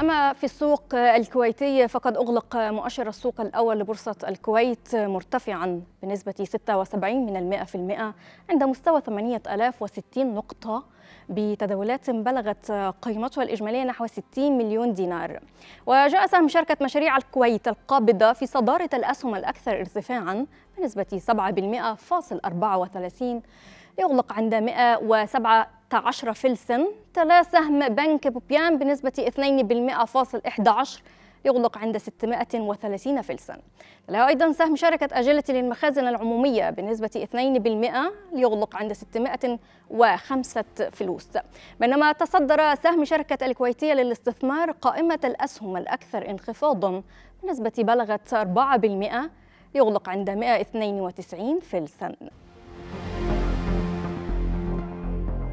أما في السوق الكويتي فقد أغلق مؤشر السوق الأول لبورصة الكويت مرتفعا بنسبة 76 من المئة في المئة عند مستوى 8060 نقطة بتداولات بلغت قيمتها الإجمالية نحو 60 مليون دينار وجاء سهم شركة مشاريع الكويت القابضة في صدارة الأسهم الأكثر ارتفاعا بنسبة 7% فاصل 34 يغلق عند 107 16 فلسن تلا سهم بنك بوبيان بنسبة 2% فاصل 11 يغلق عند 630 فلسا له أيضا سهم شركة أجلة للمخازن العمومية بنسبة 2% ليغلق عند 605 فلوس بينما تصدر سهم شركة الكويتية للاستثمار قائمة الأسهم الأكثر انخفاضا بنسبة بلغت 4% يغلق عند 192 فلسا